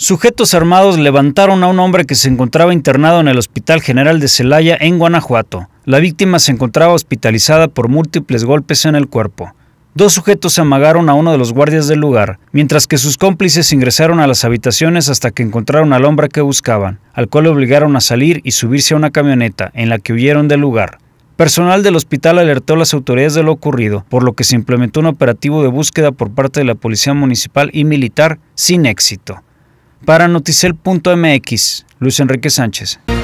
Sujetos armados levantaron a un hombre que se encontraba internado en el Hospital General de Celaya, en Guanajuato. La víctima se encontraba hospitalizada por múltiples golpes en el cuerpo. Dos sujetos amagaron a uno de los guardias del lugar, mientras que sus cómplices ingresaron a las habitaciones hasta que encontraron al hombre que buscaban, al cual obligaron a salir y subirse a una camioneta, en la que huyeron del lugar. Personal del hospital alertó a las autoridades de lo ocurrido, por lo que se implementó un operativo de búsqueda por parte de la Policía Municipal y Militar sin éxito. Para noticel.mx, Luis Enrique Sánchez.